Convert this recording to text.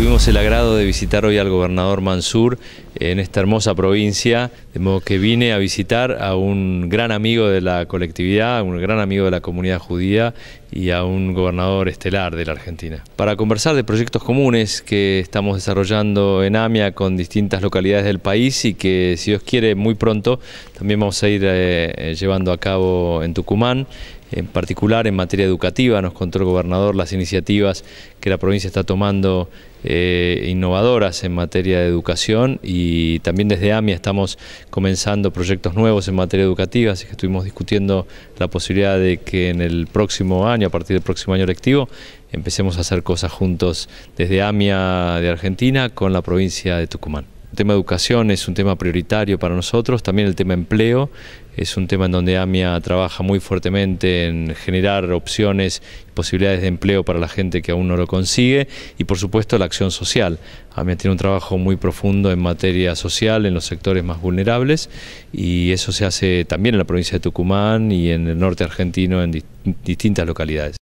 Tuvimos el agrado de visitar hoy al gobernador Mansur en esta hermosa provincia, de modo que vine a visitar a un gran amigo de la colectividad, un gran amigo de la comunidad judía y a un gobernador estelar de la Argentina. Para conversar de proyectos comunes que estamos desarrollando en AMIA con distintas localidades del país y que, si Dios quiere, muy pronto también vamos a ir eh, llevando a cabo en Tucumán en particular en materia educativa, nos contó el gobernador las iniciativas que la provincia está tomando eh, innovadoras en materia de educación y también desde AMIA estamos comenzando proyectos nuevos en materia educativa, así que estuvimos discutiendo la posibilidad de que en el próximo año, a partir del próximo año lectivo, empecemos a hacer cosas juntos desde AMIA de Argentina con la provincia de Tucumán. El tema de educación es un tema prioritario para nosotros, también el tema empleo es un tema en donde AMIA trabaja muy fuertemente en generar opciones y posibilidades de empleo para la gente que aún no lo consigue y por supuesto la acción social. AMIA tiene un trabajo muy profundo en materia social en los sectores más vulnerables y eso se hace también en la provincia de Tucumán y en el norte argentino en distintas localidades.